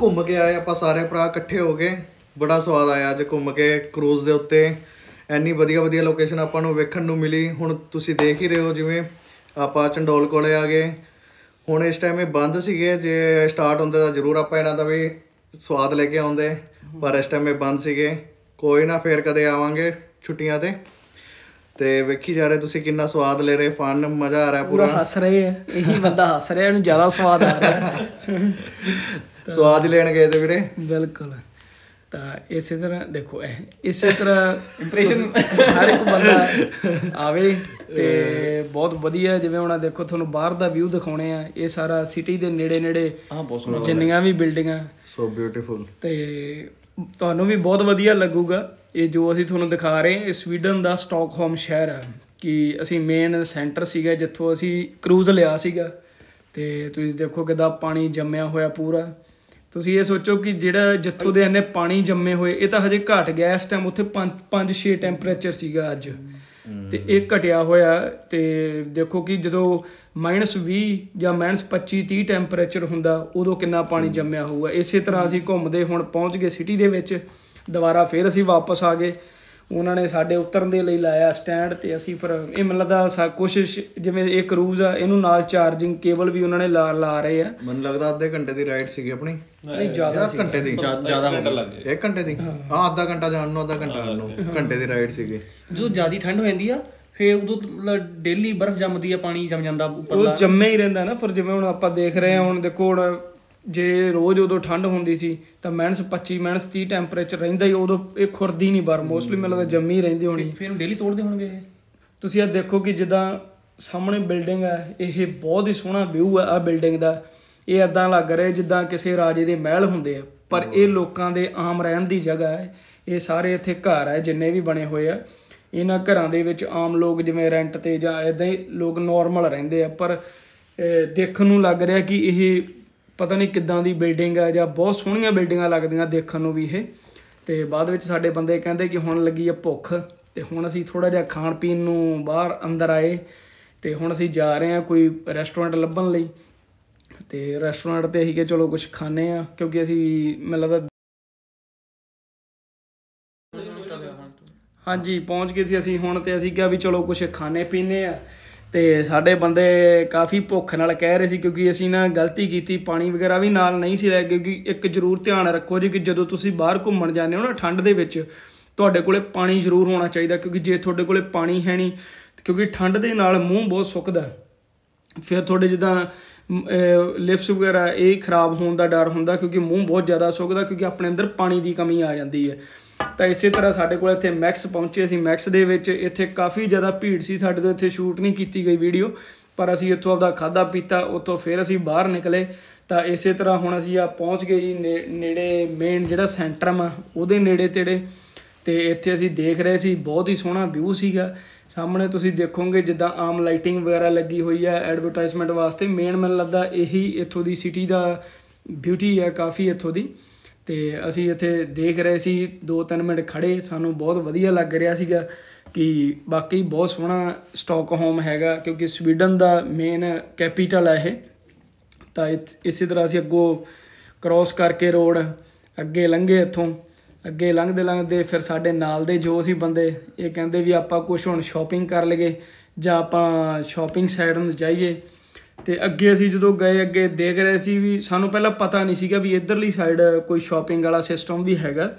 ਘੁੰਮ ਕੇ ਆਏ ਆਪਾਂ ਸਾਰੇ ਭਰਾ ਇਕੱਠੇ ਹੋ ਗਏ ਬੜਾ ਸਵਾਦ ਆਇਆ ਅੱਜ ਘੁੰਮ ਕੇ ਕਰੂਜ਼ ਦੇ ਉੱਤੇ ਐਨੀ ਵਧੀਆ ਵਧੀਆ ਲੋਕੇਸ਼ਨ ਆਪਾਂ ਨੂੰ ਵੇਖਣ ਨੂੰ ਮਿਲੀ ਹੁਣ ਤੁਸੀਂ ਦੇਖ ਹੀ ਰਹੇ ਹੋ ਜਿਵੇਂ ਆਪਾਂ ਚੰਡੋਲ ਕੋਲੇ ਆ ਗਏ ਹੁਣ ਇਸ ਟਾਈਮ ਇਹ ਬੰਦ ਸੀਗੇ ਜੇ ਸਟਾਰਟ ਹੁੰਦੇ ਤਾਂ ਜ਼ਰੂਰ ਆਪਾਂ ਇਹਨਾਂ ਦਾ ਵੀ ਸਵਾਦ ਲੈ ਕੇ ਆਉਂਦੇ ਪਰ ਇਸ ਟਾਈਮ ਇਹ ਬੰਦ ਸੀਗੇ ਕੋਈ ਨਾ ਫੇਰ ਕਦੇ ਆਵਾਂਗੇ ਛੁੱਟੀਆਂ ਤੇ ਤੇ ਵੇਖੀ ਜਾ ਰਹੇ ਤੁਸੀਂ ਕਿੰਨਾ ਸਵਾਦ ਲੈ ਰਹੇ ਫਨ ਮਜ਼ਾ ਆ ਰਿਹਾ ਪੂਰਾ ਹੱਸ ਰਹੇ ਆ ਇਹੀ ਬੰਦਾ ਹੱਸ ਰਿਹਾ ਇਹਨੂੰ ਜ਼ਿਆਦਾ ਸਵਾਦ ਆ ਰਿਹਾ ਸਵਾਦ ਹੀ ਲੈਣ ਗਏ ਤੇ ਵੀਰੇ ਬਿਲਕੁਲ ਤਾਂ ਇਸੇ ਤਰ੍ਹਾਂ ਦੇਖੋ ਇਹ ਇਸੇ ਤਰ੍ਹਾਂ ਇੰਪ੍ਰੈਸ਼ਨ ਹਰ ਇੱਕ ਬੰਦਾ ਆਵੇ ਤੇ ਬਹੁਤ ਵਧੀਆ ਜਿਵੇਂ ਹੁਣ ਆ ਦੇਖੋ ਤੁਹਾਨੂੰ ਬਾਹਰ ਦਾ ਵਿਊ ਦਿਖਾਉਣੇ ਆ ਇਹ ਸਾਰਾ ਸਿਟੀ ਦੇ ਨੇੜੇ ਨੇੜੇ ਹਾਂ ਬਹੁਤ ਸੋਹਣਾ ਜਿੰਨੀਆਂ ਵੀ ਬਿਲਡਿੰਗਾਂ ਸੋ ਬਿਊਟੀਫੁਲ ਤੇ ਤੁਹਾਨੂੰ ਵੀ ਬਹੁਤ ਵਧੀਆ ਲੱਗੂਗਾ ਇਹ ਜੋ ਅਸੀਂ ਤੁਹਾਨੂੰ ਦਿਖਾ ਰਹੇ ਹਾਂ ਇਹ ਸਵੀਡਨ ਦਾ ਸਟਾਕਹੋਮ ਸ਼ਹਿਰ ਹੈ ਕਿ ਅਸੀਂ ਮੇਨ ਸੈਂਟਰ ਸੀਗਾ ਜਿੱਥੋਂ ਅਸੀਂ ਕਰੂਜ਼ ਲਿਆ ਸੀਗਾ ਤੇ ਤੁਸੀਂ ਦੇਖੋ ਕਿਦਾਂ ਪਾਣੀ ਜੰਮਿਆ ਹੋਇਆ ਪੂਰਾ ਤੁਸੀਂ ਇਹ ਸੋਚੋ ਕਿ ਜਿਹੜਾ ਜਿੱਥੋਂ ਦੇ ਇਹਨੇ ਪਾਣੀ ਜੰਮੇ ਹੋਏ ਇਹ ਤਾਂ ਹਜੇ ਘਟ ਗਿਆ ਇਸ ਟਾਈਮ ਉੱਥੇ 5 5 6 ਟੈਂਪਰੇਚਰ ਸੀਗਾ ਅੱਜ ਤੇ ਇਹ ਘਟਿਆ ਹੋਇਆ ਤੇ ਦੇਖੋ ਕਿ ਜਦੋਂ -20 ਜਾਂ -25 30 ਟੈਂਪਰੇਚਰ ਹੁੰਦਾ ਉਦੋਂ ਕਿੰਨਾ ਪਾਣੀ ਜੰਮਿਆ ਹੋਊਗਾ ਇਸੇ ਤਰ੍ਹਾਂ ਅਸੀਂ ਘੁੰਮਦੇ ਹੁਣ ਪਹੁੰਚ ਗਏ ਸਿਟੀ ਦੇ ਵਿੱਚ ਦੁਬਾਰਾ ਫੇਰ ਅਸੀਂ ਵਾਪਸ ਆ ਗਏ ਉਹਨਾਂ ਨੇ ਸਾਡੇ ਉਤਰਨ ਦੇ ਲਈ ਲਾਇਆ ਸਟੈਂਡ ਤੇ ਅਸੀਂ ਫਿਰ ਇਹ ਮਨ ਲੱਗਦਾ ਸਾ ਕੋਸ਼ਿਸ਼ ਜਿਵੇਂ ਇਹ ਕਰੂਜ਼ ਆ ਇਹਨੂੰ ਨਾਲ ਚਾਰਜਿੰਗ ਕੇਬਲ ਵੀ ਉਹਨਾਂ ਨੇ ਲਾ ਲਾ ਰਹੇ ਆ ਮੈਨੂੰ ਲੱਗਦਾ ਅੱਧੇ ਘੰਟੇ ਦੀ ਰਾਈਡ ਸੀਗੀ ਆਪਣੀ ਨਹੀਂ ਜ਼ਿਆਦਾ ਘੰਟੇ ਦੀ ਜ਼ਿਆਦਾ ਘੰਟਾ ਲੱਗੇ 1 ਘੰਟੇ ਦੀ ਹਾਂ ਅੱਧਾ ਘੰਟਾ ਜਾਣ ਨੂੰ ਅੱਧਾ ਘੰਟਾ ਆਉਣ ਨੂੰ ਘੰਟੇ ਦੀ ਰਾਈਡ ਸੀਗੀ ਜੋ ਜ਼ਿਆਦੀ ਠੰਡ ਹੋ ਜਾਂਦੀ ਆ ਫੇ ਉਦੋਂ ਡੇਲੀ ਬਰਫ਼ ਜੰਮਦੀ ਆ ਪਾਣੀ ਜੰਮ ਜਾਂਦਾ ਉੱਪਰ ਦਾ ਉਹ ਜੰਮੇ ਹੀ ਰਹਿੰਦਾ ਨਾ ਫਿਰ ਜਿਵੇਂ ਹੁਣ ਆਪਾਂ ਦੇਖ ਰਹੇ ਹਾਂ ਹੁਣ ਦੇਖੋ ਹੁਣ ਜੇ ਰੋਜ਼ ਉਦੋਂ ਠੰਡ ਹੁੰਦੀ ਸੀ ਤਾਂ -25 -30 ਟੈਂਪਰੇਚਰ ਰਹਿੰਦਾ ਹੀ ਉਦੋਂ ਇਹ ਖੁਰਦੀ ਨਹੀਂ ਬਰ ਮੋਸਟਲੀ ਮੈਨੂੰ ਲੱਗਦਾ ਜੰਮੀ ਰਹਿੰਦੀ ਹੋਣੀ ਫਿਰ ਡੇਲੀ ਤੋੜਦੇ ਹੋਣਗੇ ਇਹ ਤੁਸੀਂ ਆ ਦੇਖੋ ਕਿ ਜਿੱਦਾਂ ਸਾਹਮਣੇ ਬਿਲਡਿੰਗ ਹੈ ਇਹ ਬਹੁਤ ਹੀ ਸੋਹਣਾ ਵਿਊ ਹੈ ਆ ਬਿਲਡਿੰਗ ਦਾ ਇਹ ਇਦਾਂ ਲੱਗ ਰਿਹਾ ਜਿੱਦਾਂ ਕਿਸੇ ਰਾਜੇ ਦੇ ਮਹਿਲ ਹੁੰਦੇ ਆ ਪਰ ਇਹ ਲੋਕਾਂ ਦੇ ਆਮ ਰਹਿਣ ਦੀ ਜਗ੍ਹਾ ਹੈ ਇਹ ਸਾਰੇ ਇੱਥੇ ਘਰ ਹੈ ਜਿੰਨੇ ਵੀ ਬਣੇ ਹੋਏ ਆ ਇਹਨਾਂ ਘਰਾਂ ਦੇ ਵਿੱਚ ਆਮ ਲੋਕ ਜਿਵੇਂ ਰੈਂਟ ਤੇ ਜਾਂ ਇਦਾਂ ਹੀ ਲੋਕ ਨਾਰਮਲ ਰਹਿੰਦੇ ਆ ਪਰ ਦੇਖਣ ਨੂੰ ਲੱਗ ਰਿਹਾ ਕਿ ਇਹ ਪਤਾ ਨਹੀਂ ਕਿੱਦਾਂ ਦੀ ਬਿਲਡਿੰਗ ਆ ਜਾਂ ਬਹੁਤ ਸੋਹਣੀਆਂ ਬਿਲਡਿੰਗਾਂ ਲੱਗਦੀਆਂ ਦੇਖਣ ਨੂੰ ਵੀ ਇਹ ਤੇ ਬਾਅਦ ਵਿੱਚ ਸਾਡੇ ਬੰਦੇ ਕਹਿੰਦੇ ਕਿ ਹੁਣ ਲੱਗੀ ਆ ਭੁੱਖ ਤੇ ਹੁਣ ਅਸੀਂ ਥੋੜਾ ਜਿਹਾ ਖਾਣ ਪੀਣ ਨੂੰ ਬਾਹਰ ਅੰਦਰ ਆਏ ਤੇ ਹੁਣ ਅਸੀਂ ਜਾ ਰਹੇ ਹਾਂ ਕੋਈ ਰੈਸਟੋਰੈਂਟ ਲੱਭਣ ਲਈ ਤੇ ਰੈਸਟੋਰੈਂਟ ਤੇ ਅਸੀਂ ਕਿ ਚਲੋ ਕੁਝ ਖਾਣੇ ਆ ਕਿਉਂਕਿ ਅਸੀਂ ਮੈਨੂੰ ਲੱਗਦਾ ਹਾਂਜੀ ਪਹੁੰਚ ਗਏ ਸੀ ਅਸੀਂ ਹੁਣ ਤੇ ਅਸੀਂ ਕਿਹਾ ਵੀ ਚਲੋ ਕੁਝ ਖਾਣੇ ਪੀਣੇ ਆ ਤੇ ਸਾਡੇ ਬੰਦੇ ਕਾਫੀ ਭੁੱਖ ਨਾਲ ਕਹਿ ਰਹੇ ਸੀ ਕਿਉਂਕਿ ਅਸੀਂ ਨਾ ਗਲਤੀ ਕੀਤੀ ਪਾਣੀ ਵਗੈਰਾ ਵੀ ਨਾਲ ਨਹੀਂ ਸੀ ਲੈ ਕਿਉਂਕਿ ਇੱਕ ਜ਼ਰੂਰ ਧਿਆਨ ਰੱਖੋ ਜੀ ਕਿ ਜਦੋਂ ਤੁਸੀਂ ਬਾਹਰ ਘੁੰਮਣ ਜਾਂਦੇ ਹੋ ਨਾ ਠੰਡ ਦੇ ਵਿੱਚ ਤੁਹਾਡੇ ਕੋਲੇ ਪਾਣੀ ਜ਼ਰੂਰ ਹੋਣਾ ਚਾਹੀਦਾ ਕਿਉਂਕਿ ਜੇ ਤੁਹਾਡੇ ਕੋਲੇ ਪਾਣੀ ਹੈ ਨਹੀਂ ਕਿਉਂਕਿ ਠੰਡ ਦੇ ਨਾਲ ਮੂੰਹ ਬਹੁਤ ਸੁੱਕਦਾ ਫਿਰ ਤੁਹਾਡੇ ਜਿੱਦਾਂ ਲਿਪਸ ਵਗੈਰਾ ਇਹ ਖਰਾਬ ਹੋਣ ਦਾ ਡਰ ਹੁੰਦਾ ਕਿਉਂਕਿ ਮੂੰਹ ਬਹੁਤ ਜ਼ਿਆਦਾ ਸੁੱਕਦਾ ਕਿਉਂਕਿ ਆਪਣੇ ਅੰਦਰ ਪਾਣੀ ਦੀ ਕਮੀ ਆ ਜਾਂਦੀ ਹੈ ਤਾਂ ਇਸੇ ਤਰ੍ਹਾਂ ਸਾਡੇ ਕੋਲ ਇੱਥੇ ਮੈਕਸ ਪਹੁੰਚੇ ਅਸੀਂ ਮੈਕਸ ਦੇ ਵਿੱਚ ਇੱਥੇ ਕਾਫੀ ਜ਼ਿਆਦਾ ਭੀੜ ਸੀ ਸਾਡੇ ਤੋਂ ਇੱਥੇ ਸ਼ੂਟ ਨਹੀਂ ਕੀਤੀ ਗਈ ਵੀਡੀਓ ਪਰ ਅਸੀਂ ਇੱਥੋਂ ਆਪਦਾ ਖਾਦਾ ਪੀਤਾ ਉੱਥੋਂ ਫਿਰ ਅਸੀਂ ਬਾਹਰ ਨਿਕਲੇ ਤਾਂ ਇਸੇ ਤਰ੍ਹਾਂ ਹੁਣ ਅਸੀਂ ਆ ਪਹੁੰਚ ਗਏ ਜੀ ਨੇੜੇ ਮੇਨ ਜਿਹੜਾ ਸੈਂਟਰਮ ਆ ਉਹਦੇ ਨੇੜੇ ਤੇੜੇ ਤੇ ਇੱਥੇ ਅਸੀਂ ਦੇਖ ਰਹੇ ਸੀ ਬਹੁਤ ਹੀ ਸੋਹਣਾ ਵਿਊ ਸੀਗਾ ਸਾਹਮਣੇ ਤੁਸੀਂ ਦੇਖੋਗੇ ਜਿੱਦਾਂ ਆਮ ਲਾਈਟਿੰਗ ਵਗੈਰਾ ਲੱਗੀ ਹੋਈ ਹੈ ਐਡਵਰਟਾਈਜ਼ਮੈਂਟ ਵਾਸਤੇ ਮੇਨ ਮੈਨੂੰ ਲੱਗਦਾ ਇਹੀ ਇੱਥੋਂ ਦੀ ਸਿਟੀ ਦਾ ਬਿਊਟੀ ਹੈ ਕਾਫੀ ਇੱਥੋਂ ਦੀ ਤੇ ਅਸੀਂ ਇੱਥੇ ਦੇਖ ਰਹੇ ਸੀ 2-3 ਮਿੰਟ ਖੜੇ ਸਾਨੂੰ ਬਹੁਤ ਵਧੀਆ ਲੱਗ ਰਿਹਾ ਸੀਗਾ ਕਿ ਬਾਕੀ ਬਹੁਤ ਸੋਹਣਾ ਸਟਾਕਹੋਮ ਹੈਗਾ ਕਿਉਂਕਿ ਸਵੀਡਨ ਦਾ ਮੇਨ ਕੈਪੀਟਲ ਹੈ ਇਹ ਤਾਂ ਇਸੇ ਤਰ੍ਹਾਂ ਅਸੀਂ ਅੱਗੋਂ ਕ੍ਰੋਸ ਕਰਕੇ ਰੋਡ ਅੱਗੇ ਲੰਘੇ ਇੱਥੋਂ ਅੱਗੇ ਲੰਘਦੇ ਲੰਘਦੇ ਫਿਰ ਸਾਡੇ ਨਾਲ ਦੇ ਜੋ ਸੀ ਬੰਦੇ ਇਹ ਕਹਿੰਦੇ ਵੀ ਆਪਾਂ ਕੁਝ ਹੁਣ ਸ਼ਾਪਿੰਗ ਕਰ ਲਈਏ ਜਾਂ ਆਪਾਂ ਸ਼ਾਪਿੰਗ ਸਾਈਡ ਨੂੰ ਜਾਈਏ ਤੇ ਅੱਗੇ ਅਸੀਂ ਜਦੋਂ ਗਏ ਅੱਗੇ ਦੇਖ ਰਹੇ ਸੀ ਵੀ ਸਾਨੂੰ ਪਹਿਲਾਂ ਪਤਾ ਨਹੀਂ ਸੀਗਾ ਵੀ ਇਧਰਲੀ ਸਾਈਡ ਕੋਈ ਸ਼ਾਪਿੰਗ ਵਾਲਾ ਸਿਸਟਮ ਵੀ ਹੈਗਾ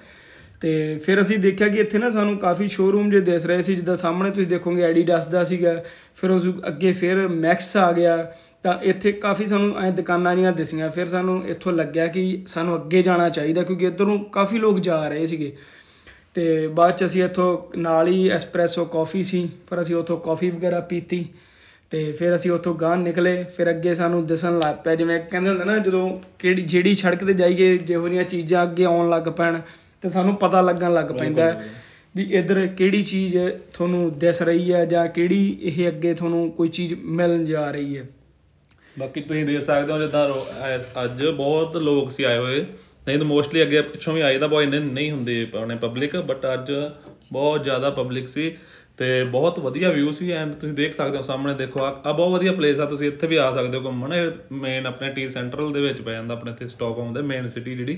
ਤੇ ਫਿਰ ਅਸੀਂ ਦੇਖਿਆ ਕਿ ਇੱਥੇ ਨਾ ਸਾਨੂੰ ਕਾਫੀ ਸ਼ੋਰੂਮ ਜੇ ਦਿਸ ਰਹੇ ਸੀ ਜਿੱਦਾਂ ਸਾਹਮਣੇ ਤੁਸੀਂ ਦੇਖੋਗੇ ਐਡੀਡਾਸ ਦਾ ਸੀਗਾ ਫਿਰ ਉਸ ਅੱਗੇ ਫਿਰ ਮੈਕਸ ਆ ਗਿਆ ਤਾਂ ਇੱਥੇ ਕਾਫੀ ਸਾਨੂੰ ਐ ਦੁਕਾਨਾਂ ਨਹੀਂ ਦਿਸੀਆਂ ਫਿਰ ਸਾਨੂੰ ਇੱਥੋਂ ਲੱਗਿਆ ਕਿ ਸਾਨੂੰ ਅੱਗੇ ਜਾਣਾ ਚਾਹੀਦਾ ਕਿਉਂਕਿ ਇਧਰੋਂ ਕਾਫੀ ਲੋਕ ਜਾ ਰਹੇ ਸੀਗੇ ਤੇ ਬਾਅਦ ਚ ਅਸੀਂ ਇੱਥੋਂ ਨਾਲ ਹੀ ਐਸਪ੍ਰੈਸੋ ਕਾਫੀ ਸੀ ਫਿਰ ਅਸੀਂ ਉੱਥੋਂ ਕਾਫੀ ਵਗੈਰਾ ਪੀਤੀ ਤੇ ਫਿਰ ਅਸੀਂ ਉੱਥੋਂ ਗਾਂ ਨਿਕਲੇ ਫਿਰ ਅੱਗੇ ਸਾਨੂੰ ਦਿਸਣ ਲੱਗ ਪਿਆ ਜਿਵੇਂ ਕਹਿੰਦੇ ਹੁੰਦੇ ਨਾ ਜਦੋਂ ਕਿਹੜੀ ਜਿਹੜੀ ਸੜਕ ਤੇ ਜਾਈਏ ਜਿਹੋ ਜੀਆਂ ਚੀਜ਼ਾਂ ਅੱਗੇ ਆਉਣ ਲੱਗ ਪੈਣ ਤੇ ਸਾਨੂੰ ਪਤਾ ਲੱਗਣ ਲੱਗ ਪੈਂਦਾ ਵੀ ਇਧਰ ਕਿਹੜੀ ਚੀਜ਼ ਤੁਹਾਨੂੰ ਦਿਸ ਰਹੀ ਹੈ ਜਾਂ ਕਿਹੜੀ ਇਹ ਅੱਗੇ ਤੁਹਾਨੂੰ ਕੋਈ ਚੀਜ਼ ਮਿਲਣ ਜਾ ਰਹੀ ਹੈ ਬਾਕੀ ਤੁਸੀਂ ਦੇਖ ਸਕਦੇ ਹੋ ਜਿੱਦਾਂ ਅੱਜ ਬਹੁਤ ਲੋਕ ਸੀ ਆਏ ਹੋਏ ਨਹੀਂ ਤਾਂ ਮੋਸਟਲੀ ਅੱਗੇ ਪਿੱਛੋਂ ਵੀ ਆਏ ਦਾ ਬਹੁਤ ਇੰਨੇ ਨਹੀਂ ਹੁੰਦੇ ਆਪਣੇ ਪਬਲਿਕ ਬਟ ਅੱਜ ਬਹੁਤ ਜ਼ਿਆਦਾ ਪਬਲਿਕ ਸੀ ਤੇ ਬਹੁਤ ਵਧੀਆ ਵਿਊ ਸੀ ਐਂਡ ਤੁਸੀਂ ਦੇਖ ਸਕਦੇ ਹੋ ਸਾਹਮਣੇ ਦੇਖੋ ਆ ਬਹੁਤ ਵਧੀਆ ਪਲੇਸ ਆ ਤੁਸੀਂ ਇੱਥੇ ਵੀ ਆ ਸਕਦੇ ਹੋ ਘੁੰਮਣ ਇਹ ਮੇਨ ਆਪਣੇ ਟੀ ਸੈਂਟਰਲ ਦੇ ਵਿੱਚ ਪੈ ਜਾਂਦਾ ਆਪਣੇ ਇੱਥੇ ਸਟਾਕਹੋਮ ਦੇ ਮੇਨ ਸਿਟੀ ਜਿਹੜੀ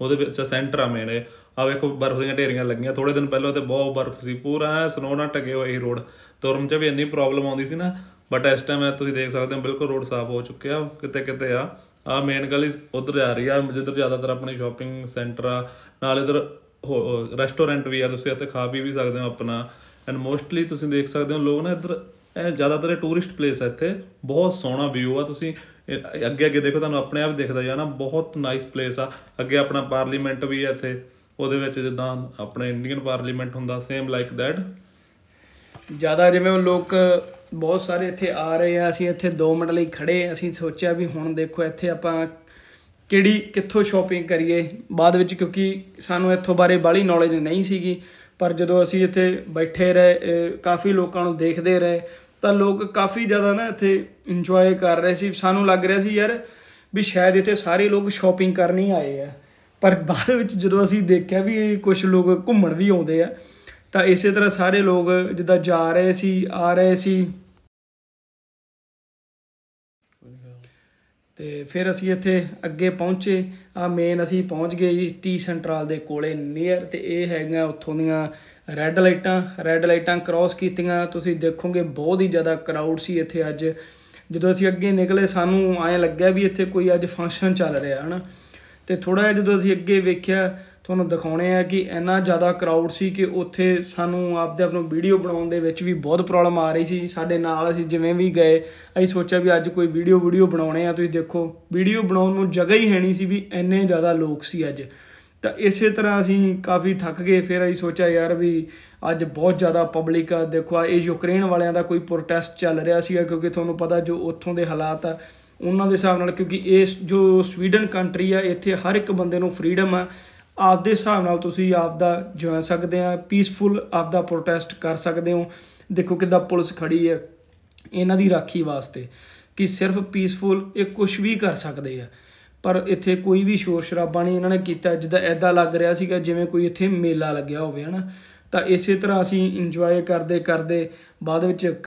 ਉਹਦੇ ਵਿੱਚ ਸੈਂਟਰ ਆ ਮੇਨ ਆ ਵੇਖੋ ਬਰਫ਼ ਦੀਆਂ ਢੇਰੀਆਂ ਲੱਗੀਆਂ ਥੋੜੇ ਦਿਨ ਪਹਿਲਾਂ ਤੇ ਬਹੁਤ ਬਰਫ਼ ਸੀ ਪੂਰਾ ਸਨੋ ਨਾਲ ਟਕੇ ਹੋਏ ਇਹ ਰੋਡ ਤੁਰਨ 'ਚ ਵੀ ਇੰਨੀ ਪ੍ਰੋਬਲਮ ਆਉਂਦੀ ਸੀ ਨਾ ਬਟ ਇਸ ਟਾਈਮ ਤੁਸੀਂ ਦੇਖ ਸਕਦੇ ਹੋ ਬਿਲਕੁਲ ਰੋਡ ਸਾਫ਼ ਹੋ ਚੁੱਕਿਆ ਕਿਤੇ ਕਿਤੇ ਆ ਆ ਮੇਨ ਗਲੀ ਉਧਰ ਜਾ ਰਹੀ ਆ ਜਿੱਧਰ ਜ਼ਿਆਦਾਤਰ ਆਪਣੀ ਸ਼ਾਪਿੰਗ ਸੈਂਟਰ ਆ ਨਾਲ ਇਧਰ ਰੈਸਟੋਰੈਂਟ ਵੀ ਆ ਤੁਸੀਂ ਇੱਥੇ ਖਾ ਪੀ ਵੀ ਸਕਦੇ ਹੋ ਆਪਣਾ ਐਂਡ ਮੋਸਟਲੀ ਤੁਸੀਂ ਦੇਖ ਸਕਦੇ ਹੋ ਲੋਕ ਨਾ ਇੱਧਰ ਇਹ ਜ਼ਿਆਦਾਤਰ ਟੂਰਿਸਟ ਪਲੇਸ ਹੈ ਇੱਥੇ ਬਹੁਤ ਸੋਹਣਾ ਵਿਊ ਆ ਤੁਸੀਂ ਅੱਗੇ ਅੱਗੇ ਦੇਖੋ ਤੁਹਾਨੂੰ ਆਪਣੇ ਆਪ ਦਿਖਦਾ ਜਾਣਾ ਬਹੁਤ ਨਾਈਸ ਪਲੇਸ ਆ ਅੱਗੇ ਆਪਣਾ ਪਾਰਲੀਮੈਂਟ ਵੀ ਹੈ ਇੱਥੇ ਉਹਦੇ ਵਿੱਚ ਜਿੱਦਾਂ ਆਪਣੇ ਇੰਡੀਅਨ ਪਾਰਲੀਮੈਂਟ ਹੁੰਦਾ ਸੇਮ ਲਾਈਕ ਥੈਟ ਜ਼ਿਆਦਾ ਜਿਵੇਂ ਉਹ ਲੋਕ ਬਹੁਤ ਸਾਰੇ ਇੱਥੇ ਆ ਰਹੇ ਆ ਅਸੀਂ ਇੱਥੇ 2 ਮਿੰਟ ਲਈ ਖੜੇ ਅਸੀਂ ਸੋਚਿਆ ਵੀ ਹੁਣ ਦੇਖੋ ਇੱਥੇ ਆਪਾਂ ਕਿਹੜੀ ਕਿੱਥੋਂ ਸ਼ਾਪਿੰਗ ਕਰੀਏ ਬਾਅਦ ਵਿੱਚ ਕਿਉਂਕਿ ਸਾਨੂੰ ਇੱਥੋਂ ਬਾਰੇ ਬਾਲੀ ਨੌਲੇਜ ਨਹੀਂ ਸੀਗੀ ਪਰ ਜਦੋਂ ਅਸੀਂ ਇੱਥੇ ਬੈਠੇ ਰਹੇ ਕਾਫੀ ਲੋਕਾਂ ਨੂੰ ਦੇਖਦੇ ਰਹੇ ਤਾਂ ਲੋਕ ਕਾਫੀ ਜ਼ਿਆਦਾ ਨਾ ਇੱਥੇ ਇੰਜੋਏ ਕਰ ਰਹੇ ਸੀ ਸਾਨੂੰ ਲੱਗ ਰਿਹਾ ਸੀ ਯਾਰ ਵੀ ਸ਼ਾਇਦ ਇੱਥੇ ਸਾਰੇ ਲੋਕ ਸ਼ਾਪਿੰਗ ਕਰਨ ਹੀ ਆਏ ਆ ਪਰ ਬਾਅਦ ਵਿੱਚ ਜਦੋਂ ਅਸੀਂ ਦੇਖਿਆ ਵੀ ਕੁਝ ਲੋਕ ਘੁੰਮਣ ਵੀ ਆਉਂਦੇ ਆ ਤਾਂ ਇਸੇ ਤਰ੍ਹਾਂ ਸਾਰੇ ਲੋਕ ਜਿੱਦਾਂ ਜਾ ਰਹੇ ਸੀ ਆ ਰਹੇ ਸੀ ਤੇ ਫਿਰ ਅਸੀਂ ਇੱਥੇ ਅੱਗੇ ਪਹੁੰਚੇ ਆ ਮੇਨ ਅਸੀਂ ਪਹੁੰਚ ਗਏ ਜੀ ਟੀ ਸੈਂਟਰਲ ਦੇ ਕੋਲੇ ਨੀਅਰ ਤੇ ਇਹ ਹੈਗੀਆਂ ਉੱਥੋਂ ਦੀਆਂ ਰੈੱਡ ਲਾਈਟਾਂ ਰੈੱਡ ਲਾਈਟਾਂ ਕ੍ਰਾਸ ਕੀਤੀਆਂ ਤੁਸੀਂ ਦੇਖੋਗੇ ਬਹੁਤ ਹੀ ਜ਼ਿਆਦਾ ਕਰਾਊਡ ਸੀ ਇੱਥੇ ਅੱਜ ਜਦੋਂ ਅਸੀਂ ਅੱਗੇ ਨਿਕਲੇ ਸਾਨੂੰ ਆਇਆ ਲੱਗਿਆ ਵੀ ਇੱਥੇ ਕੋਈ ਅੱਜ ਫੰਕਸ਼ਨ ਚੱਲ ਰਿਹਾ ਹਨਾ ਤੇ ਥੋੜਾ ਜਿਹਾ ਜਦੋਂ ਅਸੀਂ ਅੱਗੇ ਵੇਖਿਆ ਤੁਹਾਨੂੰ ਦਿਖਾਉਣੇ ਆ ਕਿ ਇੰਨਾ ਜ਼ਿਆਦਾ ਕਰਾਊਡ ਸੀ ਕਿ ਉੱਥੇ ਸਾਨੂੰ ਆਪਦੇ ਆਪ ਨੂੰ ਵੀਡੀਓ ਬਣਾਉਣ ਦੇ ਵਿੱਚ ਵੀ ਬਹੁਤ ਪ੍ਰੋਬਲਮ ਆ ਰਹੀ ਸੀ ਸਾਡੇ ਨਾਲ ਅਸੀਂ ਜਿਵੇਂ ਵੀ ਗਏ ਅਸੀਂ ਸੋਚਿਆ ਵੀ ਅੱਜ ਕੋਈ ਵੀਡੀਓ ਵੀਡੀਓ ਬਣਾਉਣੇ ਆ ਤੁਸੀਂ ਦੇਖੋ ਵੀਡੀਓ ਬਣਾਉਣ ਨੂੰ ਜਗ੍ਹਾ ਹੀ ਹੈ ਨਹੀਂ ਸੀ ਵੀ ਇੰਨੇ ਜ਼ਿਆਦਾ ਲੋਕ ਸੀ ਅੱਜ ਤਾਂ ਇਸੇ ਤਰ੍ਹਾਂ ਅਸੀਂ ਕਾਫੀ ਥੱਕ ਗਏ ਫਿਰ ਅਸੀਂ ਸੋਚਿਆ ਯਾਰ ਵੀ ਅੱਜ ਬਹੁਤ ਜ਼ਿਆਦਾ ਪਬਲਿਕ ਆ ਦੇਖੋ ਆ ਇਹ ਯੂਕਰੇਨ ਵਾਲਿਆਂ ਦਾ ਕੋਈ ਪ੍ਰੋਟੈਸਟ ਚੱਲ ਰਿਹਾ ਸੀਗਾ ਕਿਉਂਕਿ ਤੁਹਾਨੂੰ ਪਤਾ ਜੋ ਉੱਥੋਂ ਦੇ ਹਾਲਾਤ ਆ ਉਹਨਾਂ ਦੇ ਹਿਸਾਬ ਨਾਲ ਕਿਉਂਕਿ ਇਹ ਜੋ ਸਵੀਡਨ ਕੰਟਰੀ ਆ ਇੱਥੇ ਹਰ ਇੱਕ ਬੰਦੇ ਨੂੰ ਫ੍ਰੀडम ਆ ਆਪ ਦੇ ਹਿਸਾਬ ਨਾਲ ਤੁਸੀਂ ਆਪ ਦਾ ਜੋਇ ਸਕਦੇ ਆ ਪੀਸਫੁਲ ਆਪ ਦਾ ਪ੍ਰੋਟੈਸਟ ਕਰ ਸਕਦੇ ਹੋ ਦੇਖੋ ਕਿਦਾਂ ਪੁਲਿਸ ਖੜੀ ਹੈ ਇਹਨਾਂ ਦੀ ਰਾਖੀ ਵਾਸਤੇ ਕਿ ਸਿਰਫ ਪੀਸਫੁਲ ਇਹ ਕੁਝ ਵੀ ਕਰ ਸਕਦੇ ਆ ਪਰ ਇੱਥੇ ਕੋਈ ਵੀ ਸ਼ੋਰ ਸ਼ਰਾਬਾ ਨਹੀਂ ਇਹਨਾਂ ਨੇ ਕੀਤਾ ਜਿੱਦਾਂ ਐਦਾਂ ਲੱਗ ਰਿਹਾ ਸੀਗਾ ਜਿਵੇਂ ਕੋਈ ਇੱਥੇ ਮੇਲਾ ਲੱਗਿਆ ਹੋਵੇ ਹਨਾ ਤਾਂ ਇਸੇ ਤਰ੍ਹਾਂ ਅਸੀਂ ਇੰਜੋਏ ਕਰਦੇ ਕਰਦੇ ਬਾਅਦ ਵਿੱਚ